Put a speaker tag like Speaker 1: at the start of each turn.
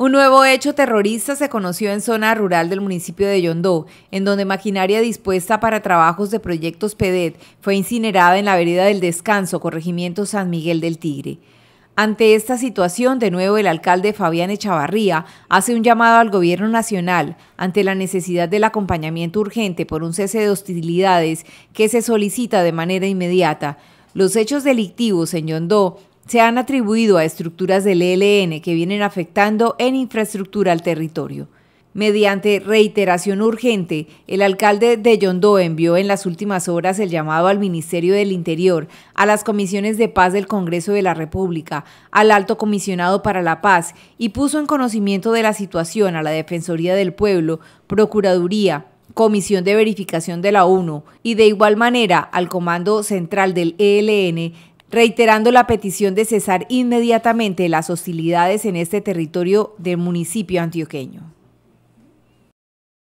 Speaker 1: Un nuevo hecho terrorista se conoció en zona rural del municipio de Yondó, en donde maquinaria dispuesta para trabajos de proyectos PEDET fue incinerada en la vereda del Descanso, corregimiento San Miguel del Tigre. Ante esta situación, de nuevo el alcalde Fabián Echavarría hace un llamado al gobierno nacional ante la necesidad del acompañamiento urgente por un cese de hostilidades que se solicita de manera inmediata. Los hechos delictivos en Yondó se han atribuido a estructuras del ELN que vienen afectando en infraestructura al territorio. Mediante reiteración urgente, el alcalde de Yondó envió en las últimas horas el llamado al Ministerio del Interior, a las comisiones de paz del Congreso de la República, al Alto Comisionado para la Paz y puso en conocimiento de la situación a la Defensoría del Pueblo, Procuraduría, Comisión de Verificación de la ONU y de igual manera al Comando Central del ELN reiterando la petición de cesar inmediatamente las hostilidades en este territorio del municipio antioqueño.